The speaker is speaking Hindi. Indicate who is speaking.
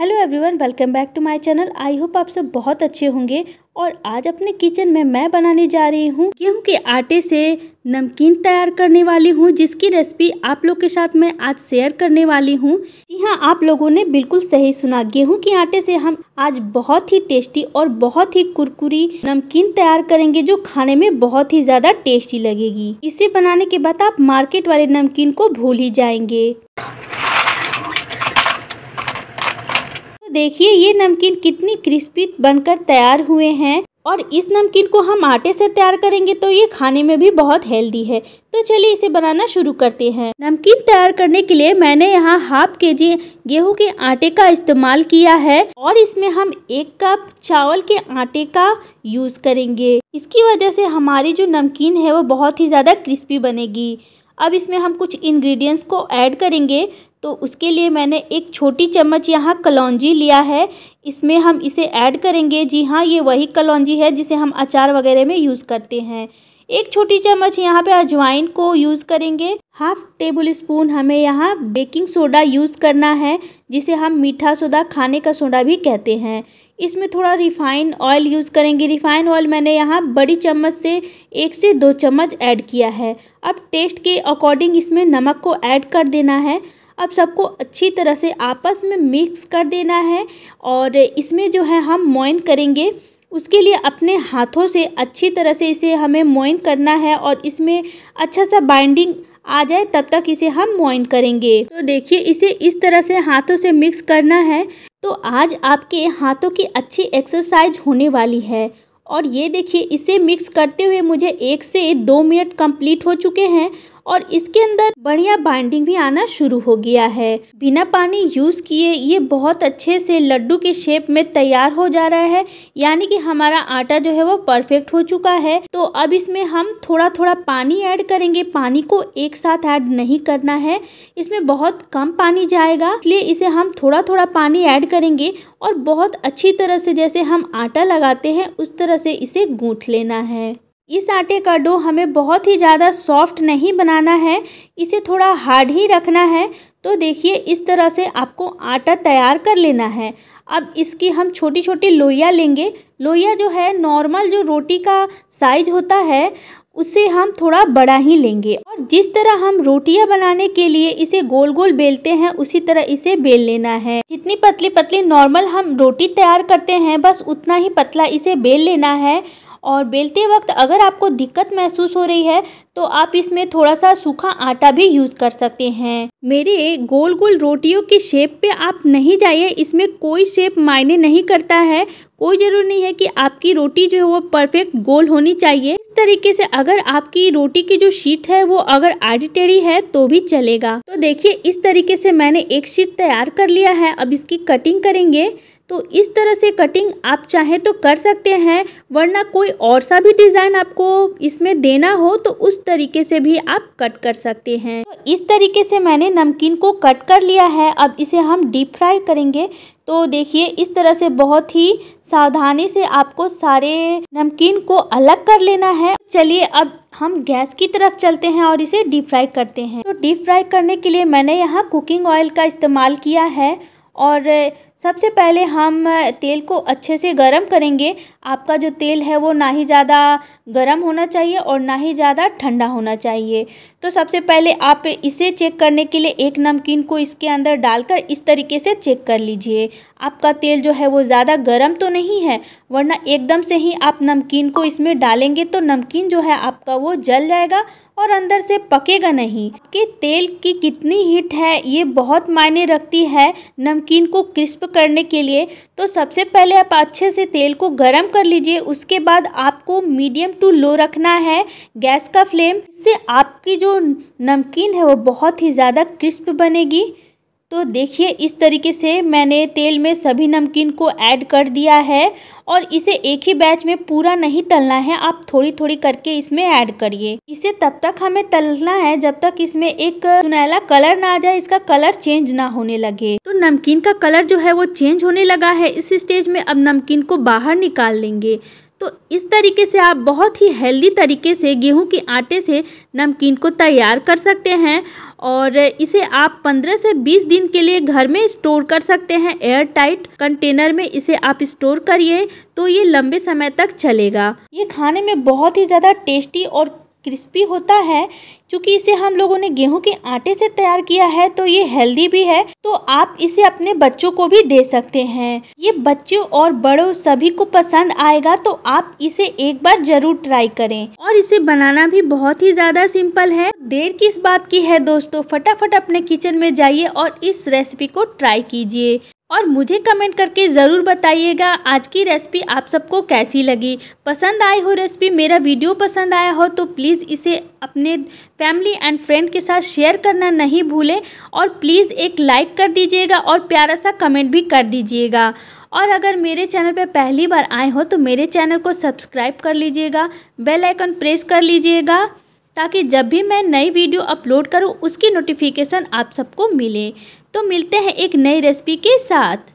Speaker 1: hello everyone welcome back to my channel I hope आप सब बहुत अच्छे होंगे और आज अपने किचन में मैं बनाने जा रही हूँ गेहूँ के आटे से नमकीन तैयार करने वाली हूँ जिसकी रेसिपी आप लोग के साथ मैं आज शेयर करने वाली हूँ जी हाँ आप लोगों ने बिल्कुल सही सुना गेहूँ के आटे से हम आज बहुत ही टेस्टी और बहुत ही कुरकुरी नमकीन तैयार करेंगे जो खाने में बहुत ही ज़्यादा टेस्टी लगेगी इसे बनाने के बाद आप मार्केट वाले नमकीन को भूल ही जाएंगे देखिए ये नमकीन कितनी क्रिस्पी बनकर तैयार हुए हैं और इस नमकीन को हम आटे से तैयार करेंगे तो ये खाने में भी बहुत हेल्दी है तो चलिए इसे बनाना शुरू करते हैं नमकीन तैयार करने के लिए मैंने यहाँ हाफ के जी गेहूँ के आटे का इस्तेमाल किया है और इसमें हम एक कप चावल के आटे का यूज़ करेंगे इसकी वजह से हमारी जो नमकीन है वो बहुत ही ज़्यादा क्रिस्पी बनेगी अब इसमें हम कुछ इंग्रेडिएंट्स को ऐड करेंगे तो उसके लिए मैंने एक छोटी चम्मच यहाँ कलौंजी लिया है इसमें हम इसे ऐड करेंगे जी हाँ ये वही कलौंजी है जिसे हम अचार वगैरह में यूज़ करते हैं एक छोटी चम्मच यहाँ पे अजवाइन को यूज़ करेंगे हाफ टेबल स्पून हमें यहाँ बेकिंग सोडा यूज़ करना है जिसे हम मीठा सोडा खाने का सोडा भी कहते हैं इसमें थोड़ा रिफाइन ऑयल यूज़ करेंगे रिफाइन ऑयल मैंने यहाँ बड़ी चम्मच से एक से दो चम्मच ऐड किया है अब टेस्ट के अकॉर्डिंग इसमें नमक को ऐड कर देना है अब सबको अच्छी तरह से आपस में मिक्स कर देना है और इसमें जो है हम मोइन करेंगे उसके लिए अपने हाथों से अच्छी तरह से इसे हमें मोइन करना है और इसमें अच्छा सा बाइंडिंग आ जाए तब तक इसे हम मोइन करेंगे तो देखिए इसे इस तरह से हाथों से मिक्स करना है तो आज आपके हाथों की अच्छी एक्सरसाइज होने वाली है और ये देखिए इसे मिक्स करते हुए मुझे एक से दो मिनट कंप्लीट हो चुके हैं और इसके अंदर बढ़िया बाइंडिंग भी आना शुरू हो गया है बिना पानी यूज़ किए ये बहुत अच्छे से लड्डू के शेप में तैयार हो जा रहा है यानी कि हमारा आटा जो है वो परफेक्ट हो चुका है तो अब इसमें हम थोड़ा थोड़ा पानी ऐड करेंगे पानी को एक साथ ऐड नहीं करना है इसमें बहुत कम पानी जाएगा इसलिए इसे हम थोड़ा थोड़ा पानी ऐड करेंगे और बहुत अच्छी तरह से जैसे हम आटा लगाते हैं उस तरह से इसे गूंथ लेना है इस आटे का डो हमें बहुत ही ज़्यादा सॉफ्ट नहीं बनाना है इसे थोड़ा हार्ड ही रखना है तो देखिए इस तरह से आपको आटा तैयार कर लेना है अब इसकी हम छोटी छोटी लोइया लेंगे लोइया जो है नॉर्मल जो रोटी का साइज होता है उसे हम थोड़ा बड़ा ही लेंगे और जिस तरह हम रोटियां बनाने के लिए इसे गोल गोल बेलते हैं उसी तरह इसे बेल लेना है जितनी पतली पतली नॉर्मल हम रोटी तैयार करते हैं बस उतना ही पतला इसे बेल लेना है और बेलते वक्त अगर आपको दिक्कत महसूस हो रही है तो आप इसमें थोड़ा सा सूखा आटा भी यूज़ कर सकते हैं मेरे गोल गोल रोटियों की शेप पे आप नहीं जाइए इसमें कोई शेप मायने नहीं करता है कोई ज़रूरी नहीं है कि आपकी रोटी जो है वो परफेक्ट गोल होनी चाहिए इस तरीके से अगर आपकी रोटी की जो शीट है वो अगर आड़ी टेढ़ी है तो भी चलेगा तो देखिए इस तरीके से मैंने एक शीट तैयार कर लिया है अब इसकी कटिंग करेंगे तो इस तरह से कटिंग आप चाहें तो कर सकते हैं वरना कोई और सा भी डिज़ाइन आपको इसमें देना हो तो उस तरीके से भी आप कट कर सकते हैं तो इस तरीके से मैंने नमकीन को कट कर लिया है अब इसे हम डीप फ्राई करेंगे तो देखिए इस तरह से बहुत ही सावधानी से आपको सारे नमकीन को अलग कर लेना है चलिए अब हम गैस की तरफ चलते हैं और इसे डीप फ्राई करते हैं तो डीप फ्राई करने के लिए मैंने यहाँ कुकिंग ऑयल का इस्तेमाल किया है और सबसे पहले हम तेल को अच्छे से गरम करेंगे आपका जो तेल है वो ना ही ज़्यादा गरम होना चाहिए और ना ही ज़्यादा ठंडा होना चाहिए तो सबसे पहले आप इसे चेक करने के लिए एक नमकीन को इसके अंदर डालकर इस तरीके से चेक कर लीजिए आपका तेल जो है वो ज़्यादा गर्म तो नहीं है वरना एकदम से ही आप नमकीन को इसमें डालेंगे तो नमकीन जो है आपका वो जल जाएगा और अंदर से पकेगा नहीं कि तेल की कितनी हीट है ये बहुत मायने रखती है नमकीन को क्रिस्प करने के लिए तो सबसे पहले आप अच्छे से तेल को गर्म कर लीजिए उसके बाद आपको मीडियम टू लो रखना है गैस का फ्लेम इससे आपकी जो नमकीन है वो बहुत ही ज़्यादा क्रिस्प बनेगी तो देखिए इस तरीके से मैंने तेल में सभी नमकीन को ऐड कर दिया है और इसे एक ही बैच में पूरा नहीं तलना है आप थोड़ी थोड़ी करके इसमें ऐड करिए इसे तब तक हमें तलना है जब तक इसमें एक सुनहला कलर ना आ जाए इसका कलर चेंज ना होने लगे तो नमकीन का कलर जो है वो चेंज होने लगा है इस स्टेज में अब नमकीन को बाहर निकाल लेंगे तो इस तरीके से आप बहुत ही हेल्दी तरीके से गेहूं के आटे से नमकीन को तैयार कर सकते हैं और इसे आप 15 से 20 दिन के लिए घर में स्टोर कर सकते हैं एयर टाइट कंटेनर में इसे आप स्टोर करिए तो ये लंबे समय तक चलेगा ये खाने में बहुत ही ज़्यादा टेस्टी और क्रिस्पी होता है क्योंकि इसे हम लोगों ने गेहूं के आटे से तैयार किया है तो ये हेल्दी भी है तो आप इसे अपने बच्चों को भी दे सकते हैं ये बच्चों और बड़ों सभी को पसंद आएगा तो आप इसे एक बार जरूर ट्राई करें और इसे बनाना भी बहुत ही ज़्यादा सिंपल है देर किस बात की है दोस्तों फटाफट अपने किचन में जाइए और इस रेसिपी को ट्राई कीजिए और मुझे कमेंट करके ज़रूर बताइएगा आज की रेसिपी आप सबको कैसी लगी पसंद आई हो रेसिपी मेरा वीडियो पसंद आया हो तो प्लीज़ इसे अपने फैमिली एंड फ्रेंड के साथ शेयर करना नहीं भूलें और प्लीज़ एक लाइक कर दीजिएगा और प्यारा सा कमेंट भी कर दीजिएगा और अगर मेरे चैनल पर पहली बार आए हो तो मेरे चैनल को सब्सक्राइब कर लीजिएगा बेल आइकन प्रेस कर लीजिएगा ताकि जब भी मैं नई वीडियो अपलोड करूँ उसकी नोटिफिकेशन आप सबको मिले तो मिलते हैं एक नई रेसिपी के साथ